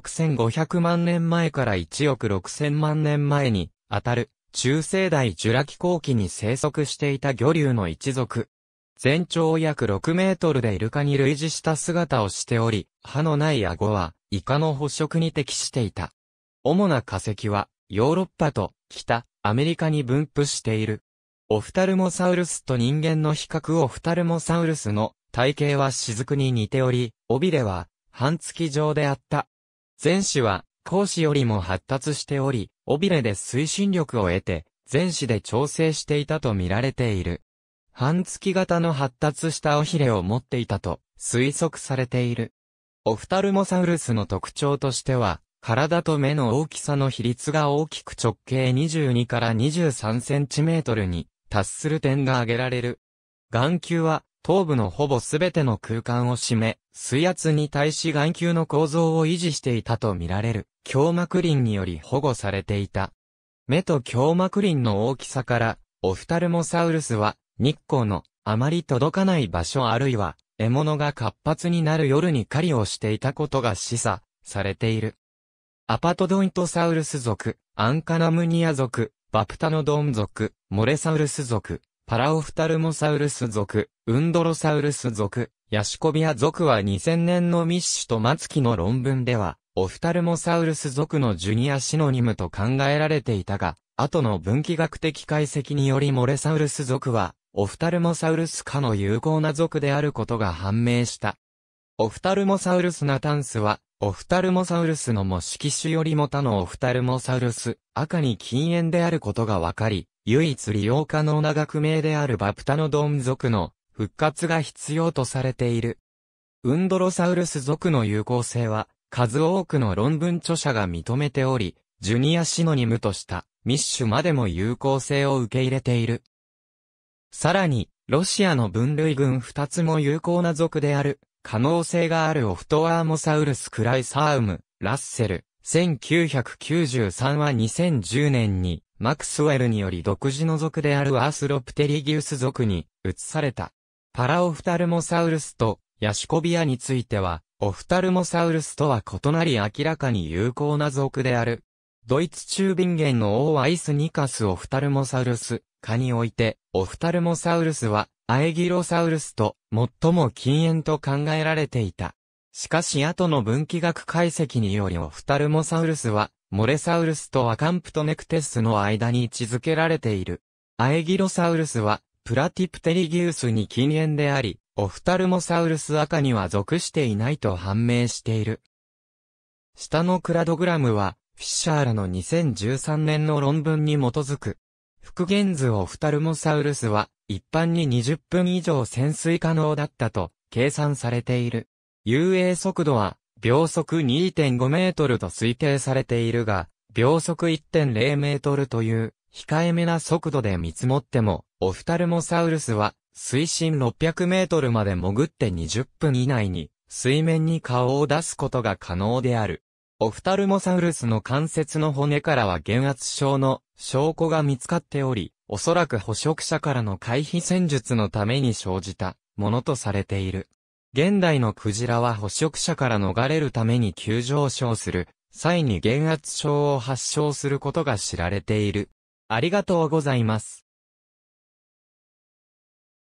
6 5 0 0万年前から1億6000万年前に、あたる、中世代ジュラ紀後期に生息していた魚竜の一族。全長約6メートルでイルカに類似した姿をしており、歯のない顎は、イカの捕食に適していた。主な化石は、ヨーロッパと、北、アメリカに分布している。オフタルモサウルスと人間の比較オフタルモサウルスの体型は雫に似ており、尾びれは、半月状であった。前肢は、後肢よりも発達しており、尾びれで推進力を得て、前肢で調整していたと見られている。半月型の発達した尾ひれを持っていたと推測されている。オフタルモサウルスの特徴としては、体と目の大きさの比率が大きく直径22から23センチメートルに達する点が挙げられる。眼球は頭部のほぼすべての空間を占め、水圧に対し眼球の構造を維持していたとみられる、胸膜林により保護されていた。目と胸膜林の大きさから、オフタルモサウルスは、日光のあまり届かない場所あるいは、獲物が活発になる夜に狩りをしていたことが示唆されている。アパトドイトサウルス族、アンカナムニア族、バプタノドン族、モレサウルス族、パラオフタルモサウルス族、ウンドロサウルス族、ヤシコビア族は2000年のミッシュとマツキの論文では、オフタルモサウルス族のジュニアシノニムと考えられていたが、後の分岐学的解析によりモレサウルス族は、オフタルモサウルス科の有効な族であることが判明した。オフタルモサウルスナタンスは、オフタルモサウルスの模式種よりも他のオフタルモサウルス、赤に禁煙であることがわかり、唯一利用可能な学名であるバプタノドーン族の復活が必要とされている。ウンドロサウルス族の有効性は、数多くの論文著者が認めており、ジュニアシノニムとしたミッシュまでも有効性を受け入れている。さらに、ロシアの分類群2つも有効な属である、可能性があるオフトアーモサウルスクライサウム、ラッセル、1993は2010年に、マクスウェルにより独自の属であるアースロプテリギウス族に移された。パラオフタルモサウルスとヤシコビアについては、オフタルモサウルスとは異なり明らかに有効な属である。ドイツ中便元の王アイスニカスオフタルモサウルス科において、オフタルモサウルスはアエギロサウルスと最も禁煙と考えられていた。しかし後の分岐学解析によりオフタルモサウルスは、モレサウルスとアカンプトネクテスの間に位置づけられている。アエギロサウルスは、プラティプテリギウスに近縁であり、オフタルモサウルス赤には属していないと判明している。下のクラドグラムは、フィッシャーらの2013年の論文に基づく。復元図オフタルモサウルスは、一般に20分以上潜水可能だったと、計算されている。遊泳速度は、秒速2.5メートルと推定されているが、秒速1.0メートルという、控えめな速度で見積もっても、オフタルモサウルスは、水深600メートルまで潜って20分以内に、水面に顔を出すことが可能である。オフタルモサウルスの関節の骨からは減圧症の証拠が見つかっており、おそらく捕食者からの回避戦術のために生じたものとされている。現代のクジラは捕食者から逃れるために急上昇する際に減圧症を発症することが知られている。ありがとうございます。